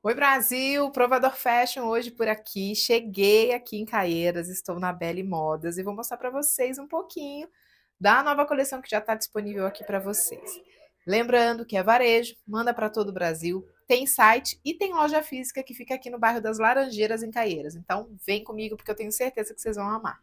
Oi Brasil, Provador Fashion hoje por aqui. Cheguei aqui em Caieiras, estou na Belle Modas e vou mostrar para vocês um pouquinho da nova coleção que já está disponível aqui para vocês. Lembrando que é varejo, manda para todo o Brasil, tem site e tem loja física que fica aqui no bairro das Laranjeiras em Caieiras. Então vem comigo porque eu tenho certeza que vocês vão amar.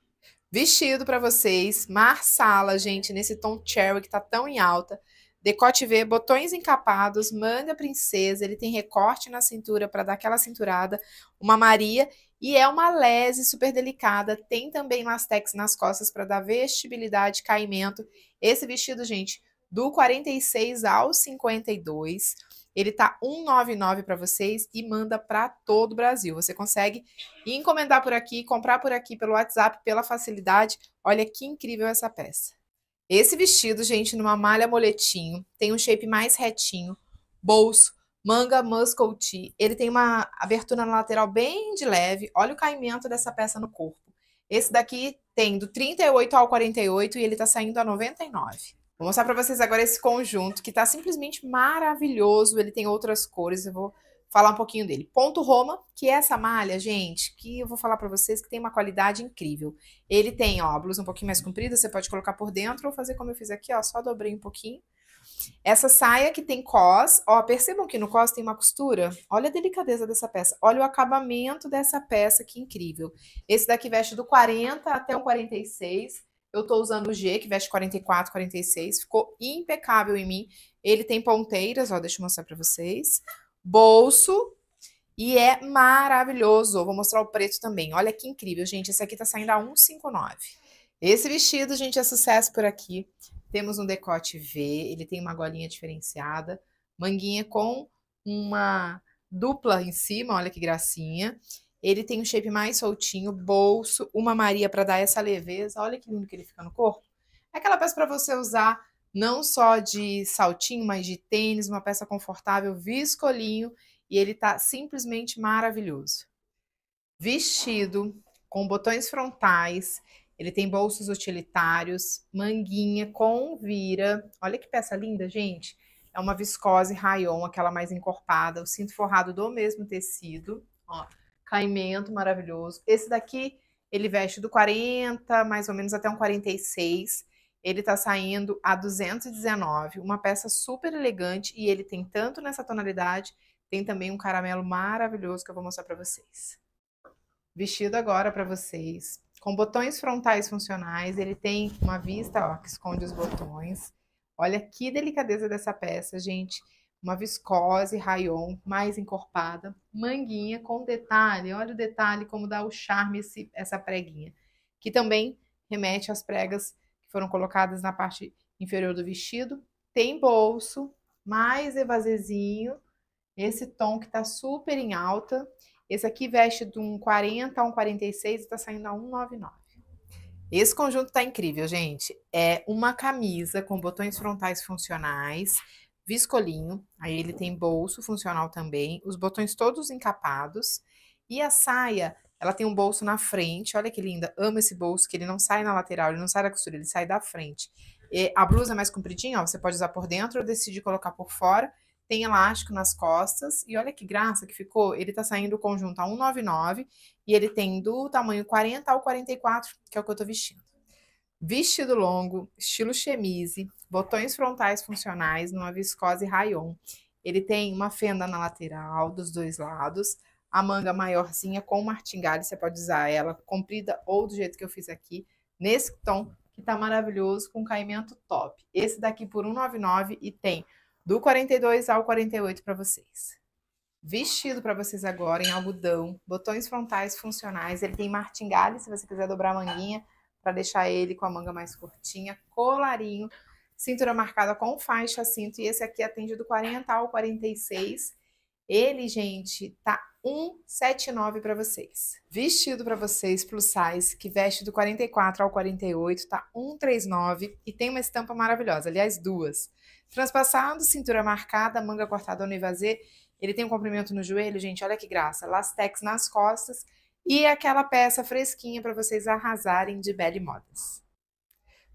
Vestido para vocês, marsala, gente, nesse tom cherry que está tão em alta. Decote V, botões encapados, manga princesa, ele tem recorte na cintura para dar aquela cinturada, uma Maria e é uma lese super delicada, tem também lastex nas costas para dar vestibilidade, caimento. Esse vestido, gente, do 46 ao 52, ele tá 199 para vocês e manda para todo o Brasil. Você consegue encomendar por aqui, comprar por aqui pelo WhatsApp, pela facilidade. Olha que incrível essa peça. Esse vestido, gente, numa malha moletinho, tem um shape mais retinho, bolso, manga muscle tee. Ele tem uma abertura na lateral bem de leve. Olha o caimento dessa peça no corpo. Esse daqui tem do 38 ao 48 e ele tá saindo a 99. Vou mostrar para vocês agora esse conjunto que tá simplesmente maravilhoso. Ele tem outras cores. Eu vou falar um pouquinho dele. Ponto Roma, que é essa malha, gente, que eu vou falar para vocês que tem uma qualidade incrível. Ele tem, ó, a blusa um pouquinho mais comprida, você pode colocar por dentro ou fazer como eu fiz aqui, ó, só dobrei um pouquinho. Essa saia que tem cos, ó, percebam que no cos tem uma costura. Olha a delicadeza dessa peça, olha o acabamento dessa peça, que incrível. Esse daqui veste do 40 até o 46. Eu tô usando o G, que veste 44, 46. Ficou impecável em mim. Ele tem ponteiras, ó, deixa eu mostrar pra vocês bolso. E é maravilhoso. Vou mostrar o preto também. Olha que incrível, gente. Esse aqui tá saindo a 159. Esse vestido, gente, é sucesso por aqui. Temos um decote V, ele tem uma golinha diferenciada, manguinha com uma dupla em cima, olha que gracinha. Ele tem um shape mais soltinho, bolso, uma maria para dar essa leveza. Olha que lindo que ele fica no corpo. É aquela peça para você usar não só de saltinho, mas de tênis, uma peça confortável, viscolinho, e ele tá simplesmente maravilhoso. Vestido com botões frontais, ele tem bolsos utilitários, manguinha com vira. Olha que peça linda, gente. É uma viscose rayon, aquela mais encorpada, o cinto forrado do mesmo tecido, ó, caimento maravilhoso. Esse daqui, ele veste do 40, mais ou menos até um 46 ele tá saindo a 219, uma peça super elegante e ele tem tanto nessa tonalidade, tem também um caramelo maravilhoso que eu vou mostrar para vocês. Vestido agora para vocês, com botões frontais funcionais, ele tem uma vista, ó, que esconde os botões. Olha que delicadeza dessa peça, gente. Uma viscose rayon mais encorpada, manguinha com detalhe. Olha o detalhe como dá o charme esse, essa preguinha, que também remete às pregas foram colocadas na parte inferior do vestido. Tem bolso, mais evasezinho, esse tom que tá super em alta. Esse aqui veste de um 40 a um 46 e tá saindo a 199. Esse conjunto tá incrível, gente. É uma camisa com botões frontais funcionais, viscolinho, aí ele tem bolso funcional também, os botões todos encapados e a saia ela tem um bolso na frente, olha que linda. Amo esse bolso, que ele não sai na lateral, ele não sai da costura, ele sai da frente. E a blusa é mais compridinha, ó, você pode usar por dentro, eu decidi colocar por fora. Tem elástico nas costas, e olha que graça que ficou. Ele tá saindo o conjunto a 1,99 e ele tem do tamanho 40 ao 44, que é o que eu tô vestindo. Vestido longo, estilo chemise, botões frontais funcionais numa viscose rayon. Ele tem uma fenda na lateral dos dois lados, a manga maiorzinha com martingale, você pode usar ela comprida ou do jeito que eu fiz aqui, nesse tom que tá maravilhoso, com caimento top. Esse daqui por 199 e tem do 42 ao 48 para vocês. Vestido para vocês agora em algodão, botões frontais funcionais, ele tem martingale, se você quiser dobrar a manguinha para deixar ele com a manga mais curtinha, colarinho, cintura marcada com faixa cinto e esse aqui atende do 40 ao 46. Ele, gente, tá 179 para vocês. Vestido para vocês plus size, que veste do 44 ao 48, tá 139 e tem uma estampa maravilhosa, aliás, duas. Transpassado, cintura marcada, manga cortada ao invasê, ele tem um comprimento no joelho, gente, olha que graça, lastex nas costas e aquela peça fresquinha para vocês arrasarem de belle Modas.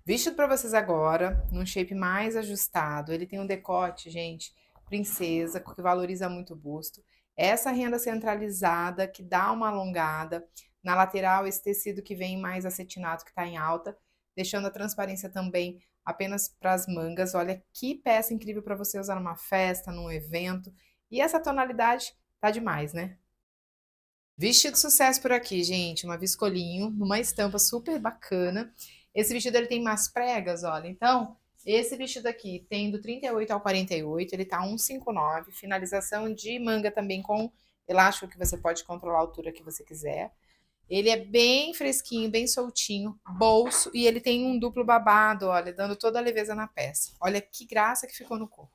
Vestido para vocês agora, num shape mais ajustado, ele tem um decote, gente, princesa, que valoriza muito o busto essa renda centralizada que dá uma alongada, na lateral esse tecido que vem mais acetinado que está em alta, deixando a transparência também apenas para as mangas. Olha que peça incrível para você usar numa festa, num evento. E essa tonalidade tá demais, né? Vestido sucesso por aqui, gente. Uma viscolinho, numa estampa super bacana. Esse vestido ele tem mais pregas, olha. Então, esse vestido aqui tem do 38 ao 48, ele tá 159, finalização de manga também com elástico que você pode controlar a altura que você quiser. Ele é bem fresquinho, bem soltinho, bolso, e ele tem um duplo babado, olha, dando toda a leveza na peça. Olha que graça que ficou no corpo.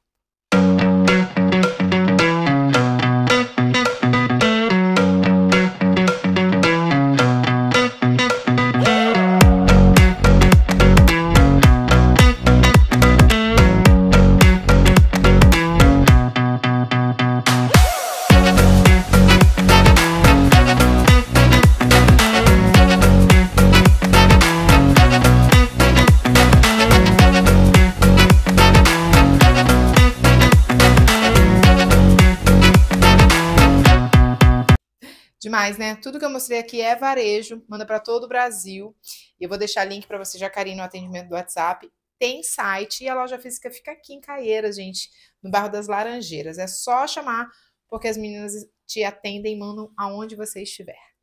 demais, né? Tudo que eu mostrei aqui é varejo, manda para todo o Brasil. Eu vou deixar link para você já carinho no atendimento do WhatsApp. Tem site e a loja física fica aqui em Caieiras, gente, no bairro das Laranjeiras. É só chamar, porque as meninas te atendem e mandam aonde você estiver.